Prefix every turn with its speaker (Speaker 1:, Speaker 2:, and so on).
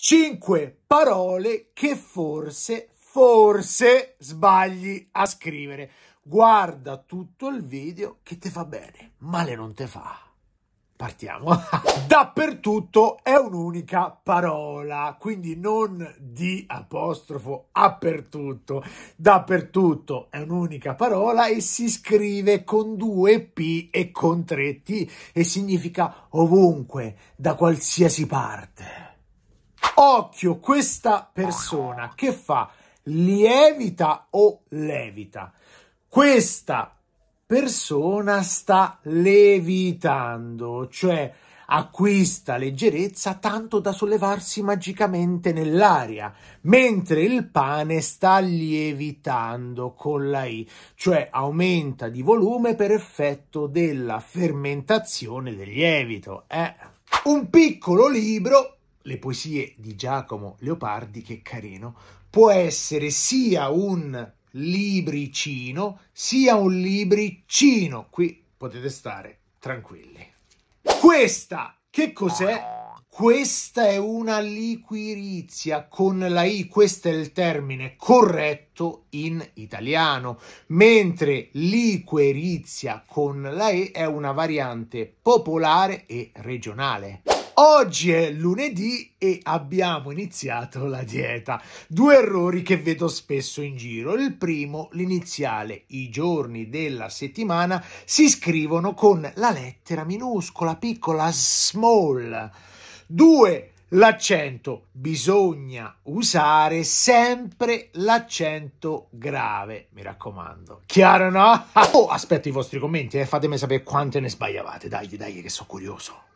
Speaker 1: 5 parole che forse, forse sbagli a scrivere. Guarda tutto il video che ti fa bene, male non te fa. Partiamo. Dappertutto è un'unica parola, quindi non di apostrofo appertutto. Dappertutto è un'unica parola e si scrive con due P e con tre T e significa ovunque, da qualsiasi parte. Occhio, questa persona che fa lievita o levita. Questa persona sta levitando, cioè acquista leggerezza tanto da sollevarsi magicamente nell'aria, mentre il pane sta lievitando con la I, cioè aumenta di volume per effetto della fermentazione del lievito. Eh? Un piccolo libro le poesie di Giacomo Leopardi, che carino, può essere sia un libricino sia un libricino. Qui potete stare tranquilli. Questa che cos'è? Questa è una liquirizia con la I, questo è il termine corretto in italiano, mentre liquirizia con la E è una variante popolare e regionale. Oggi è lunedì e abbiamo iniziato la dieta. Due errori che vedo spesso in giro. Il primo, l'iniziale, i giorni della settimana si scrivono con la lettera minuscola, piccola, small. Due, l'accento. Bisogna usare sempre l'accento grave, mi raccomando. Chiaro, no? Oh, aspetto i vostri commenti e eh? fatemi sapere quante ne sbagliavate. Dai, dai, che sono curioso.